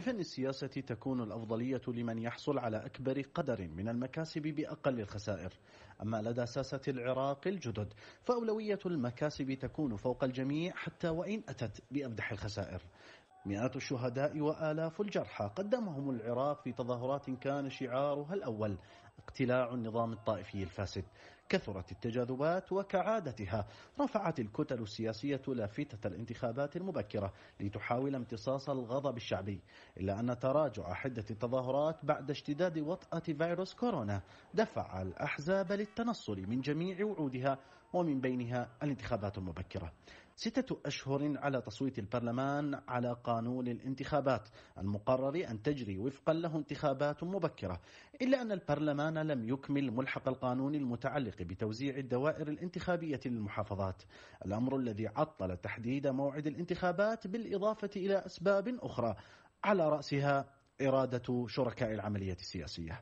في فن السياسة تكون الأفضلية لمن يحصل على أكبر قدر من المكاسب بأقل الخسائر أما لدى ساسة العراق الجدد فأولوية المكاسب تكون فوق الجميع حتى وإن أتت بأمدح الخسائر مئات الشهداء وآلاف الجرحى قدمهم العراق في تظاهرات كان شعارها الأول اقتلاع النظام الطائفي الفاسد كثرت التجاذبات وكعادتها رفعت الكتل السياسية لافتة الانتخابات المبكرة لتحاول امتصاص الغضب الشعبي إلا أن تراجع حدة التظاهرات بعد اشتداد وطأة فيروس كورونا دفع الأحزاب للتنصل من جميع وعودها ومن بينها الانتخابات المبكرة ستة أشهر على تصويت البرلمان على قانون الانتخابات المقرر أن تجري وفقا له انتخابات مبكرة إلا أن البرلمان لم يكمل ملحق القانون المتعلق بتوزيع الدوائر الانتخابية للمحافظات الأمر الذي عطل تحديد موعد الانتخابات بالإضافة إلى أسباب أخرى على رأسها إرادة شركاء العملية السياسية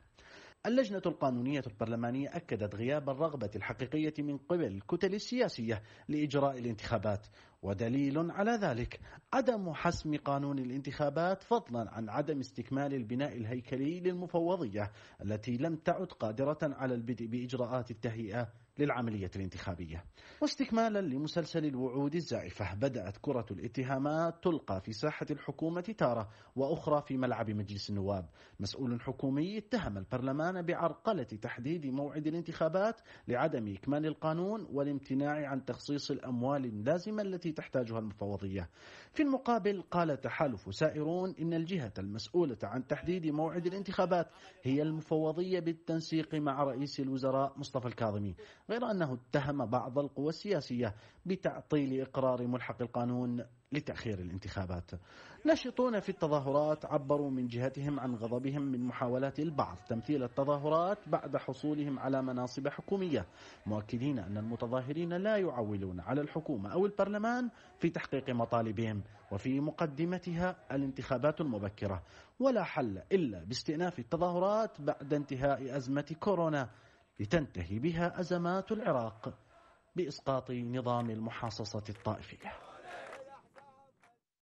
اللجنة القانونية البرلمانية أكدت غياب الرغبة الحقيقية من قبل الكتل السياسية لإجراء الانتخابات ودليل على ذلك عدم حسم قانون الانتخابات فضلا عن عدم استكمال البناء الهيكلي للمفوضية التي لم تعد قادرة على البدء بإجراءات التهيئة للعملية الانتخابية واستكمالا لمسلسل الوعود الزائفة بدأت كرة الاتهامات تلقى في ساحة الحكومة تارة وأخرى في ملعب مجلس النواب مسؤول حكومي اتهم البرلمان بعرقلة تحديد موعد الانتخابات لعدم إكمال القانون والامتناع عن تخصيص الأموال اللازمة التي تحتاجها المفوضية في المقابل قال تحالف سائرون إن الجهة المسؤولة عن تحديد موعد الانتخابات هي المفوضية بالتنسيق مع رئيس الوزراء مصطفى الكاظمي غير أنه اتهم بعض القوى السياسية بتعطيل إقرار ملحق القانون لتأخير الانتخابات نشطون في التظاهرات عبروا من جهتهم عن غضبهم من محاولات البعض تمثيل التظاهرات بعد حصولهم على مناصب حكومية مؤكدين أن المتظاهرين لا يعولون على الحكومة أو البرلمان في تحقيق مطالبهم وفي مقدمتها الانتخابات المبكرة ولا حل إلا باستئناف التظاهرات بعد انتهاء أزمة كورونا لتنتهي بها أزمات العراق بإسقاط نظام المحاصصة الطائفية